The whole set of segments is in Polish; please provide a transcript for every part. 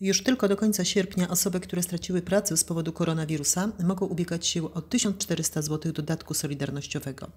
Już tylko do końca sierpnia osoby, które straciły pracę z powodu koronawirusa, mogą ubiegać się o 1400 zł dodatku solidarnościowego.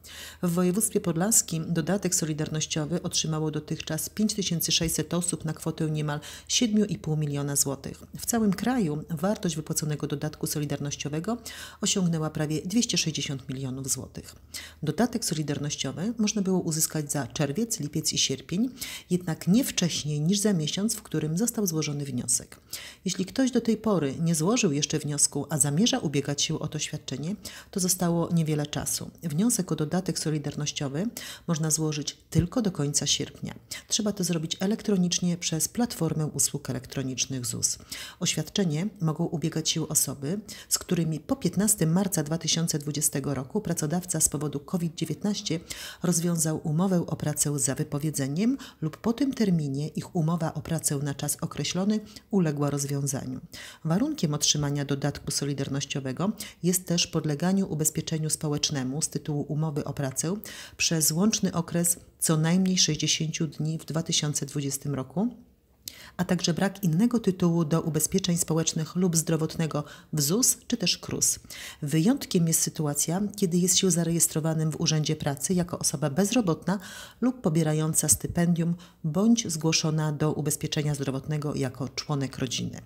W województwie podlaskim dodatek solidarnościowy otrzymało dotychczas 5600 osób na kwotę niemal 7,5 miliona złotych. W całym kraju wartość wypłaconego dodatku solidarnościowego osiągnęła prawie 260 milionów złotych. Dodatek solidarnościowy można było uzyskać za czerwiec, lipiec i sierpień, jednak nie wcześniej niż za miesiąc, w którym został złożony wniosek wniosek. Jeśli ktoś do tej pory nie złożył jeszcze wniosku, a zamierza ubiegać się o to świadczenie, to zostało niewiele czasu. Wniosek o dodatek solidarnościowy można złożyć tylko do końca sierpnia. Trzeba to zrobić elektronicznie przez platformę usług elektronicznych ZUS. O świadczenie mogą ubiegać się osoby, z którymi po 15 marca 2020 roku pracodawca z powodu COVID-19 rozwiązał umowę o pracę za wypowiedzeniem lub po tym terminie ich umowa o pracę na czas określony uległa uległa rozwiązaniu. Warunkiem otrzymania dodatku solidarnościowego jest też podleganiu ubezpieczeniu społecznemu z tytułu umowy o pracę przez łączny okres co najmniej 60 dni w 2020 roku a także brak innego tytułu do ubezpieczeń społecznych lub zdrowotnego w ZUS czy też KRUS. Wyjątkiem jest sytuacja, kiedy jest się zarejestrowanym w Urzędzie Pracy jako osoba bezrobotna lub pobierająca stypendium bądź zgłoszona do ubezpieczenia zdrowotnego jako członek rodziny.